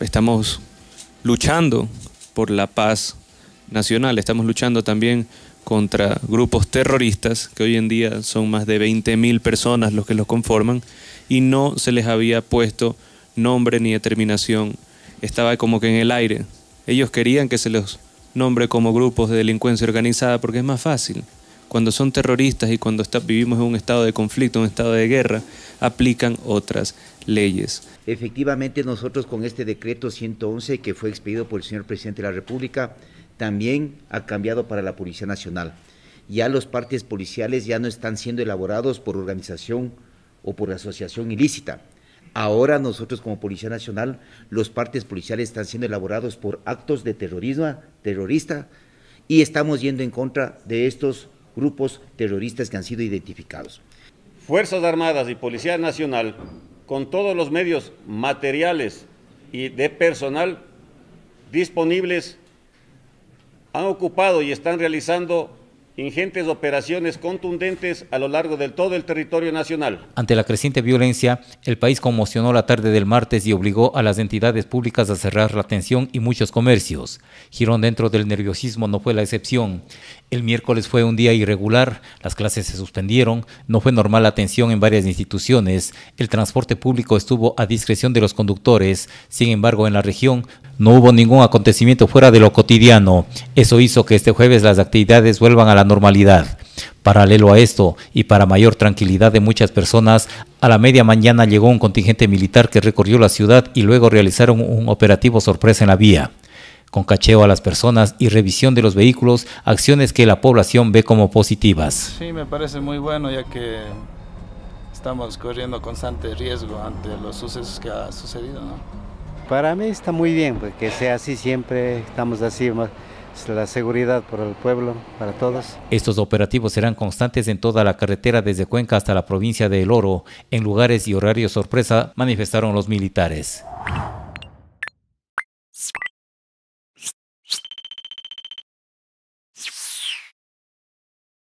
estamos luchando por la paz nacional, estamos luchando también contra grupos terroristas, que hoy en día son más de 20.000 personas los que los conforman, y no se les había puesto nombre ni determinación, estaba como que en el aire. Ellos querían que se los nombre como grupos de delincuencia organizada porque es más fácil cuando son terroristas y cuando vivimos en un estado de conflicto, un estado de guerra, aplican otras leyes. Efectivamente, nosotros con este decreto 111 que fue expedido por el señor presidente de la República, también ha cambiado para la Policía Nacional. Ya los partes policiales ya no están siendo elaborados por organización o por asociación ilícita. Ahora nosotros como Policía Nacional, los partes policiales están siendo elaborados por actos de terrorismo, terrorista, y estamos yendo en contra de estos grupos terroristas que han sido identificados. Fuerzas Armadas y Policía Nacional, con todos los medios materiales y de personal disponibles, han ocupado y están realizando ingentes operaciones contundentes a lo largo de todo el territorio nacional. Ante la creciente violencia, el país conmocionó la tarde del martes y obligó a las entidades públicas a cerrar la atención y muchos comercios. Girón dentro del nerviosismo no fue la excepción. El miércoles fue un día irregular, las clases se suspendieron, no fue normal la atención en varias instituciones, el transporte público estuvo a discreción de los conductores, sin embargo en la región no hubo ningún acontecimiento fuera de lo cotidiano. Eso hizo que este jueves las actividades vuelvan a la normalidad. Paralelo a esto, y para mayor tranquilidad de muchas personas, a la media mañana llegó un contingente militar que recorrió la ciudad y luego realizaron un operativo sorpresa en la vía. Con cacheo a las personas y revisión de los vehículos, acciones que la población ve como positivas. Sí, me parece muy bueno ya que estamos corriendo constante riesgo ante los sucesos que ha sucedido. ¿no? Para mí está muy bien, porque que sea así siempre, estamos así la seguridad para el pueblo, para todos. Estos operativos serán constantes en toda la carretera desde Cuenca hasta la provincia de El Oro. En lugares y horarios sorpresa manifestaron los militares.